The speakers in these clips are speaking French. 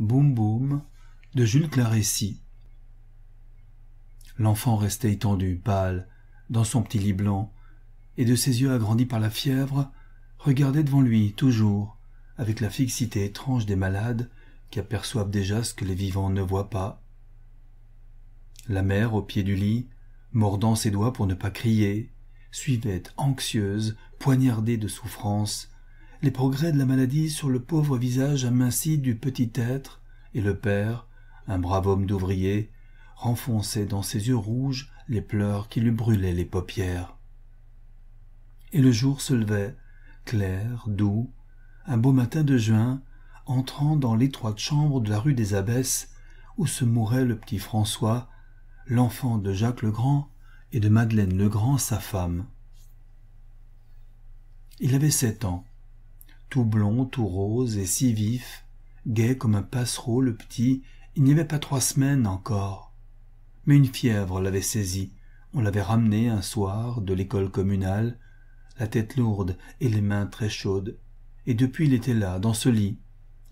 Boum Boum de Jules Clarécy. L'enfant restait étendu, pâle, dans son petit lit blanc, et de ses yeux agrandis par la fièvre, regardait devant lui, toujours, avec la fixité étrange des malades qui aperçoivent déjà ce que les vivants ne voient pas. La mère, au pied du lit, mordant ses doigts pour ne pas crier, suivait, anxieuse, poignardée de souffrance, les progrès de la maladie sur le pauvre visage aminci du petit être, et le père, un brave homme d'ouvrier, renfonçait dans ses yeux rouges les pleurs qui lui brûlaient les paupières. Et le jour se levait, clair, doux, un beau matin de juin, entrant dans l'étroite chambre de la rue des Abbesses, où se mourait le petit François, l'enfant de Jacques le Grand et de Madeleine le Grand, sa femme. Il avait sept ans tout blond, tout rose et si vif, gai comme un passereau le petit, il n'y avait pas trois semaines encore. Mais une fièvre l'avait saisi. On l'avait ramené un soir de l'école communale, la tête lourde et les mains très chaudes. Et depuis il était là, dans ce lit.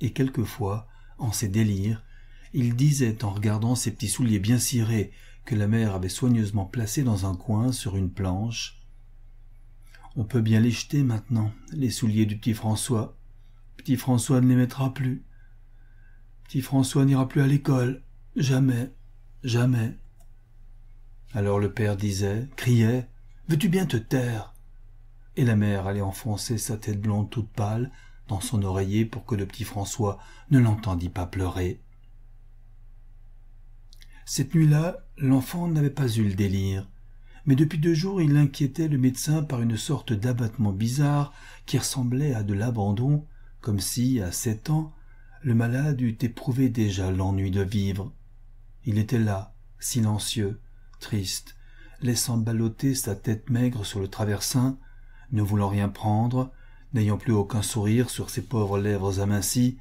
Et quelquefois, en ses délires, il disait en regardant ses petits souliers bien cirés que la mère avait soigneusement placés dans un coin sur une planche on peut bien les jeter maintenant, les souliers du petit François. Petit François ne les mettra plus. Petit François n'ira plus à l'école. Jamais, jamais. Alors le père disait, criait, Veux-tu bien te taire Et la mère allait enfoncer sa tête blonde toute pâle dans son oreiller pour que le petit François ne l'entendît pas pleurer. Cette nuit-là, l'enfant n'avait pas eu le délire mais depuis deux jours il inquiétait le médecin par une sorte d'abattement bizarre qui ressemblait à de l'abandon, comme si, à sept ans, le malade eût éprouvé déjà l'ennui de vivre. Il était là, silencieux, triste, laissant balloter sa tête maigre sur le traversin, ne voulant rien prendre, n'ayant plus aucun sourire sur ses pauvres lèvres amincies,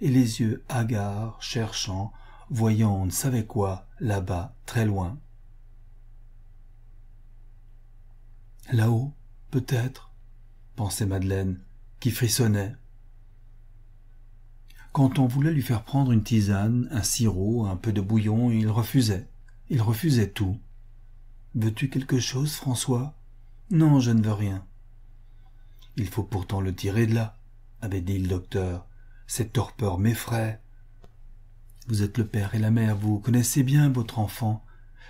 et les yeux hagards, cherchant, voyant on ne savait quoi, là-bas, très loin. Là-haut, peut-être, pensait Madeleine, qui frissonnait. Quand on voulait lui faire prendre une tisane, un sirop, un peu de bouillon, il refusait. Il refusait tout. Veux-tu quelque chose, François Non, je ne veux rien. Il faut pourtant le tirer de là, avait dit le docteur. Cette torpeur m'effraie. Vous êtes le père et la mère, vous connaissez bien votre enfant.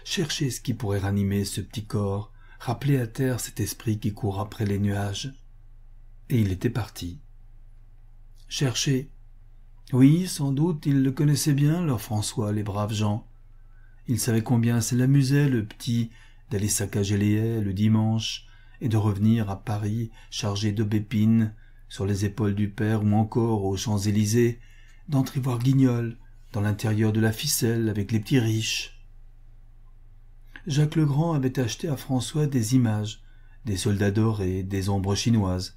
Cherchez ce qui pourrait ranimer ce petit corps, rappeler à terre cet esprit qui court après les nuages. Et il était parti. Chercher. Oui, sans doute, ils le connaissaient bien, leur François, les braves gens. Il savait combien ça l'amusait, le petit, d'aller saccager les haies le dimanche, et de revenir à Paris chargé d'aubépines, sur les épaules du père ou encore aux Champs-Élysées, d'entrer voir Guignol, dans l'intérieur de la ficelle avec les petits riches. Jacques le Grand avait acheté à François des images, des soldats dorés, des ombres chinoises.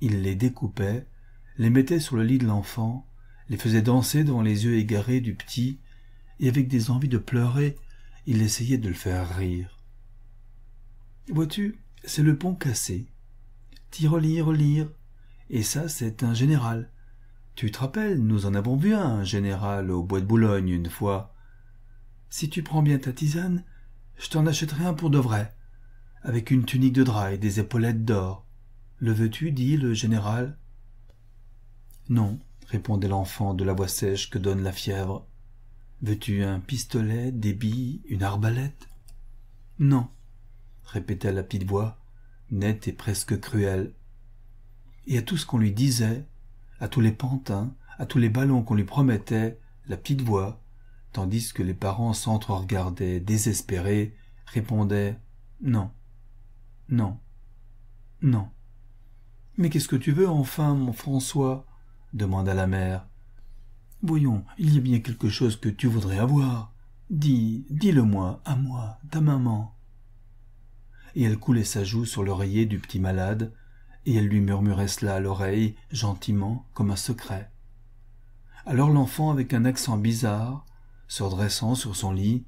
Il les découpait, les mettait sur le lit de l'enfant, les faisait danser devant les yeux égarés du petit, et avec des envies de pleurer, il essayait de le faire rire. Vois-tu, c'est le pont cassé. lire lire. Et ça, c'est un général. Tu te rappelles, nous en avons vu un, un général, au bois de Boulogne, une fois. Si tu prends bien ta tisane, je t'en achèterai un pour de vrai, avec une tunique de drap et des épaulettes d'or. Le veux-tu dit le général. Non, répondait l'enfant de la voix sèche que donne la fièvre. Veux-tu un pistolet, des billes, une arbalète Non, répéta la petite voix, nette et presque cruelle. Et à tout ce qu'on lui disait, à tous les pantins, à tous les ballons qu'on lui promettait, la petite voix, tandis que les parents s'entre-regardaient désespérés, répondait Non, non, non. Mais qu'est-ce que tu veux enfin, mon François demanda la mère. Voyons, il y a bien quelque chose que tu voudrais avoir. Dis, dis-le-moi, à moi, ta maman. Et elle coulait sa joue sur l'oreiller du petit malade, et elle lui murmurait cela à l'oreille, gentiment, comme un secret. Alors l'enfant, avec un accent bizarre, se redressant sur son lit,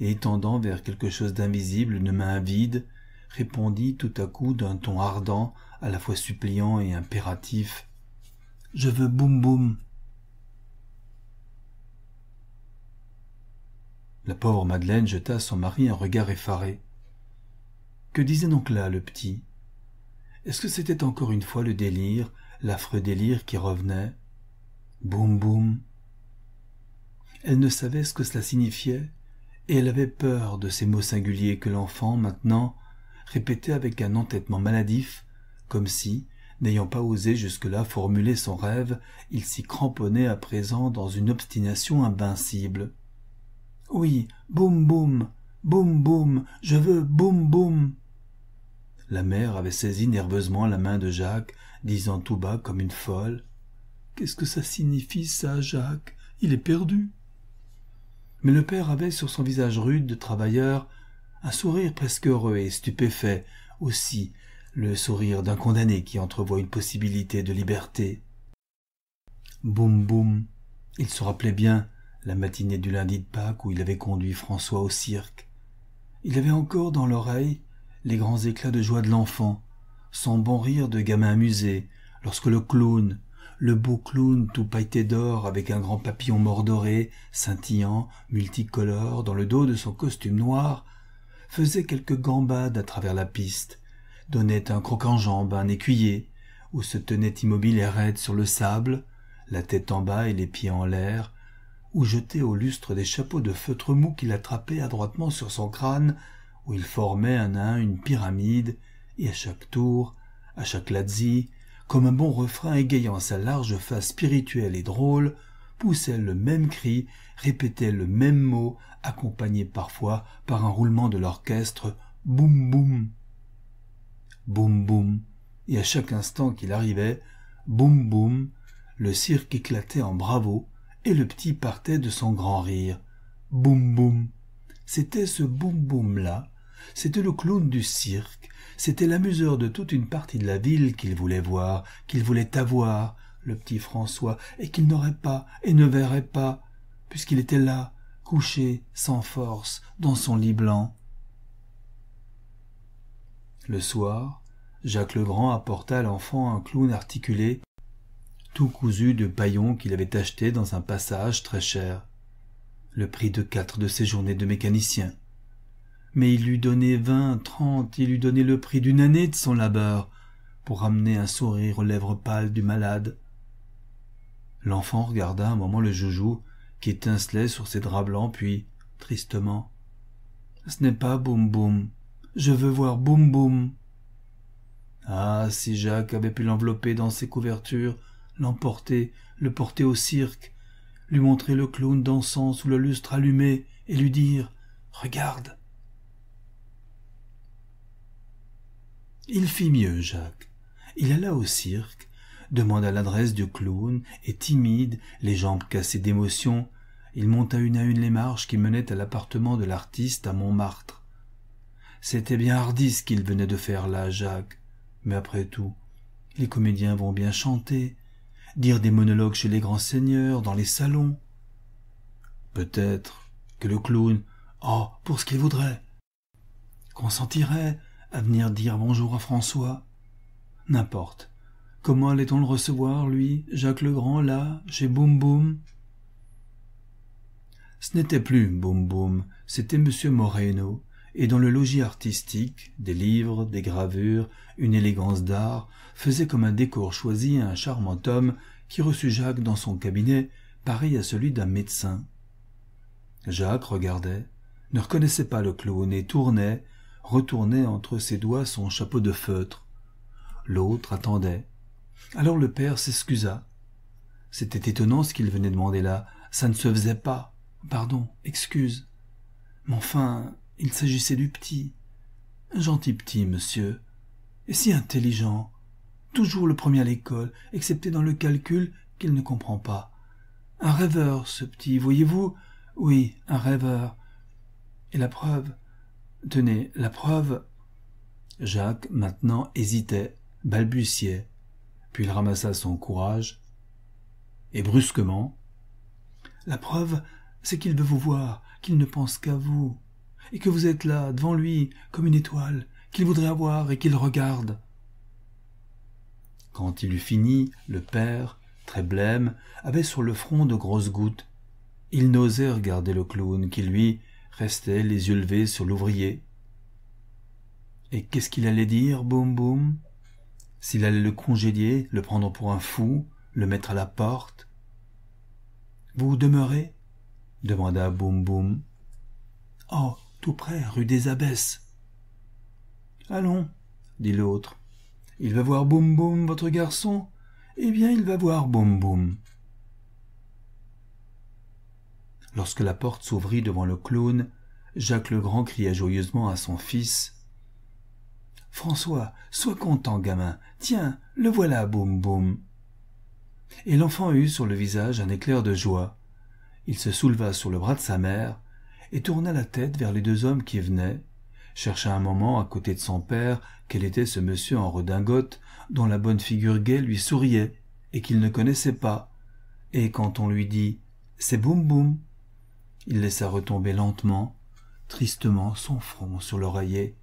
et étendant vers quelque chose d'invisible une main vide, répondit tout à coup d'un ton ardent, à la fois suppliant et impératif. Je veux boum boum. La pauvre Madeleine jeta à son mari un regard effaré. Que disait donc là le petit Est-ce que c'était encore une fois le délire, l'affreux délire qui revenait Boum boum. Elle ne savait ce que cela signifiait, et elle avait peur de ces mots singuliers que l'enfant, maintenant, répétait avec un entêtement maladif, comme si, n'ayant pas osé jusque-là formuler son rêve, il s'y cramponnait à présent dans une obstination invincible. Oui, boum boum, boum boum, je veux boum boum. La mère avait saisi nerveusement la main de Jacques, disant tout bas comme une folle. Qu'est-ce que ça signifie, ça, Jacques Il est perdu mais le père avait sur son visage rude de travailleur un sourire presque heureux et stupéfait aussi, le sourire d'un condamné qui entrevoit une possibilité de liberté. Boum boum. Il se rappelait bien la matinée du lundi de Pâques où il avait conduit François au cirque. Il avait encore dans l'oreille les grands éclats de joie de l'enfant, son bon rire de gamin amusé, lorsque le clown, le beau clown tout pailleté d'or avec un grand papillon mordoré, scintillant, multicolore, dans le dos de son costume noir, faisait quelques gambades à travers la piste, donnait un croc en jambe à un écuyer, ou se tenait immobile et raide sur le sable, la tête en bas et les pieds en l'air, ou jetait au lustre des chapeaux de feutre mou qu'il attrapait adroitement sur son crâne, où il formait un à une pyramide, et à chaque tour, à chaque lazzi, comme un bon refrain égayant sa large face spirituelle et drôle, poussait le même cri, répétait le même mot, accompagné parfois par un roulement de l'orchestre boum boum. Boum boum. Et à chaque instant qu'il arrivait, boum boum, le cirque éclatait en bravo, et le petit partait de son grand rire. Boum boum. C'était ce boum boum là, c'était le clown du cirque, c'était l'amuseur de toute une partie de la ville qu'il voulait voir, qu'il voulait avoir, le petit François, et qu'il n'aurait pas, et ne verrait pas, puisqu'il était là, couché, sans force, dans son lit blanc. Le soir, Jacques Legrand apporta à l'enfant un clown articulé, tout cousu de paillons qu'il avait acheté dans un passage très cher, le prix de quatre de ses journées de mécanicien mais il lui donnait vingt, trente, il lui donnait le prix d'une année de son labeur, pour amener un sourire aux lèvres pâles du malade. L'enfant regarda un moment le joujou, qui étincelait sur ses draps blancs, puis, tristement, Ce n'est pas Boum Boum. Je veux voir Boum Boum. Ah, si Jacques avait pu l'envelopper dans ses couvertures, l'emporter, le porter au cirque, lui montrer le clown dansant sous le lustre allumé, et lui dire Regarde, il fit mieux jacques il alla au cirque demanda l'adresse du clown et timide les jambes cassées d'émotion il monta une à une les marches qui menaient à l'appartement de l'artiste à montmartre c'était bien hardi ce qu'il venait de faire là jacques mais après tout les comédiens vont bien chanter dire des monologues chez les grands seigneurs dans les salons peut-être que le clown oh pour ce qu'il voudrait consentirait à venir dire bonjour à François. N'importe. Comment allait-on le recevoir, lui, Jacques Legrand, là, chez Boum Boum Ce n'était plus Boum Boum, c'était M. Moreno, et dans le logis artistique, des livres, des gravures, une élégance d'art, faisait comme un décor choisi à un charmant homme qui reçut Jacques dans son cabinet, pareil à celui d'un médecin. Jacques regardait, ne reconnaissait pas le clown et tournait, retournait entre ses doigts son chapeau de feutre. L'autre attendait. Alors le père s'excusa. C'était étonnant ce qu'il venait demander là. Ça ne se faisait pas. Pardon, excuse. Mais enfin, il s'agissait du petit. Un Gentil petit, monsieur. Et si intelligent. Toujours le premier à l'école, excepté dans le calcul qu'il ne comprend pas. Un rêveur, ce petit, voyez-vous Oui, un rêveur. Et la preuve, Tenez, la preuve. Jacques, maintenant, hésitait, balbutiait, puis il ramassa son courage, et brusquement. La preuve, c'est qu'il veut vous voir, qu'il ne pense qu'à vous, et que vous êtes là, devant lui, comme une étoile, qu'il voudrait avoir et qu'il regarde. Quand il eut fini, le père, très blême, avait sur le front de grosses gouttes. Il n'osait regarder le clown, qui, lui, restait les yeux levés sur l'ouvrier. Et qu'est-ce qu'il allait dire, Boum Boum S'il allait le congédier, le prendre pour un fou, le mettre à la porte Vous demeurez demanda Boum Boum. Oh, tout près, rue des Abbesses. Allons, dit l'autre. Il va voir Boum Boum, votre garçon Eh bien, il va voir Boum Boum. Lorsque la porte s'ouvrit devant le clown, Jacques le Grand cria joyeusement à son fils François, sois content, gamin. Tiens, le voilà, boum boum. Et l'enfant eut sur le visage un éclair de joie. Il se souleva sur le bras de sa mère et tourna la tête vers les deux hommes qui venaient, chercha un moment à côté de son père quel était ce monsieur en redingote dont la bonne figure gaie lui souriait et qu'il ne connaissait pas. Et quand on lui dit C'est boum boum, il laissa retomber lentement, tristement, son front sur l'oreiller,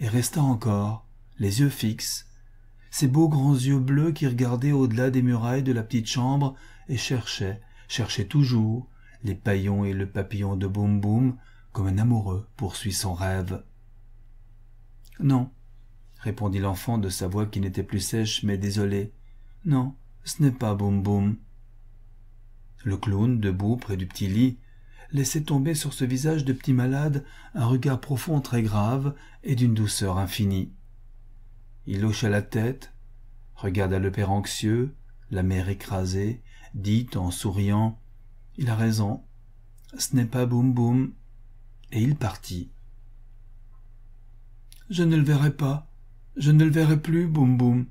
et resta encore, les yeux fixes, ses beaux grands yeux bleus qui regardaient au-delà des murailles de la petite chambre et cherchaient, cherchaient toujours, les paillons et le papillon de Boum Boum, comme un amoureux poursuit son rêve. Non, répondit l'enfant de sa voix qui n'était plus sèche mais désolée. Non, ce n'est pas Boum Boum. Le clown, debout près du petit lit, laissait tomber sur ce visage de petit malade un regard profond très grave et d'une douceur infinie. Il hocha la tête, regarda le père anxieux, la mère écrasée, dit en souriant Il a raison, ce n'est pas boum boum. Et il partit. Je ne le verrai pas, je ne le verrai plus, boum boum,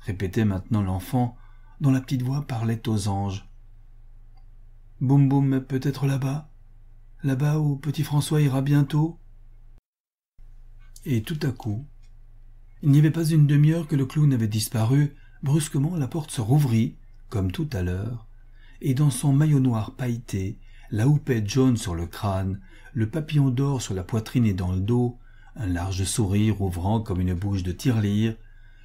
répétait maintenant l'enfant, dont la petite voix parlait aux anges. Boum boum peut-être là-bas, là-bas où petit François ira bientôt Et tout à coup, il n'y avait pas une demi-heure que le clown avait disparu, brusquement la porte se rouvrit, comme tout à l'heure, et dans son maillot noir pailleté, la houppette jaune sur le crâne, le papillon d'or sur la poitrine et dans le dos, un large sourire ouvrant comme une bouche de tirelire,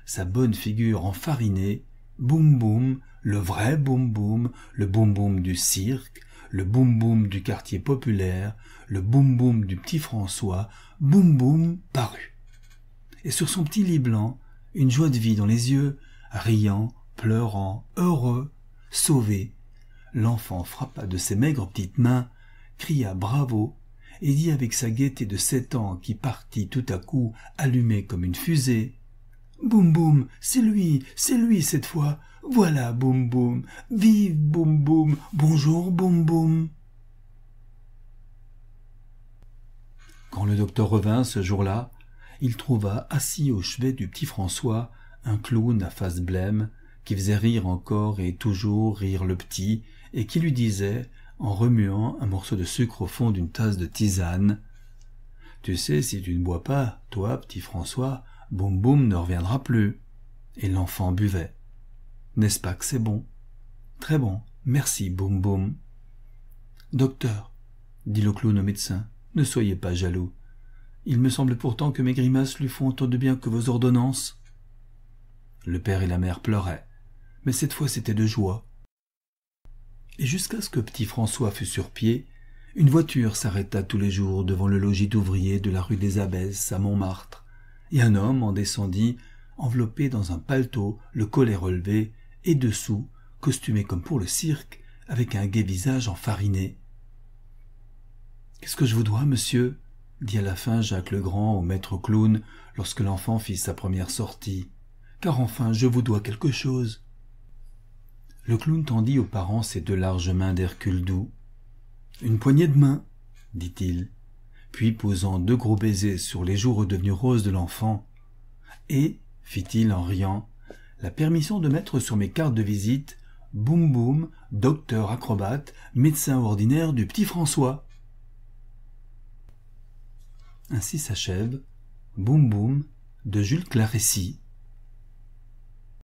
sa bonne figure enfarinée, boum boum, le vrai boum boum, le boum boum du cirque, le boum boum du quartier populaire, le boum boum du petit François, boum boum parut. Et sur son petit lit blanc, une joie de vie dans les yeux, riant, pleurant, heureux, sauvé, l'enfant frappa de ses maigres petites mains, cria bravo, et dit avec sa gaieté de sept ans qui partit tout à coup allumée comme une fusée, Boum boum, c'est lui, c'est lui cette fois. Voilà boum boum, vive boum boum, bonjour boum boum. Quand le docteur revint ce jour-là, il trouva assis au chevet du petit François un clown à face blême qui faisait rire encore et toujours rire le petit et qui lui disait en remuant un morceau de sucre au fond d'une tasse de tisane tu sais si tu ne bois pas toi petit François Boum Boum ne reviendra plus. Et l'enfant buvait. N'est-ce pas que c'est bon Très bon, merci Boum Boum. Docteur, dit le clown au médecin, ne soyez pas jaloux. Il me semble pourtant que mes grimaces lui font autant de bien que vos ordonnances. Le père et la mère pleuraient, mais cette fois c'était de joie. Et jusqu'à ce que petit François fût sur pied, une voiture s'arrêta tous les jours devant le logis d'ouvriers de la rue des Abbesses à Montmartre, et un homme en descendit, enveloppé dans un paletot, le collet relevé, et dessous, costumé comme pour le cirque, avec un gai visage enfariné. Qu'est-ce que je vous dois, monsieur dit à la fin Jacques le Grand au maître clown lorsque l'enfant fit sa première sortie. Car enfin, je vous dois quelque chose. Le clown tendit aux parents ses deux larges mains d'Hercule doux. Une poignée de main, dit-il puis posant deux gros baisers sur les joues redevenues roses de l'enfant. Et, fit-il en riant, la permission de mettre sur mes cartes de visite Boum Boum, docteur acrobate, médecin ordinaire du petit François. Ainsi s'achève Boum Boum de Jules Clarécy.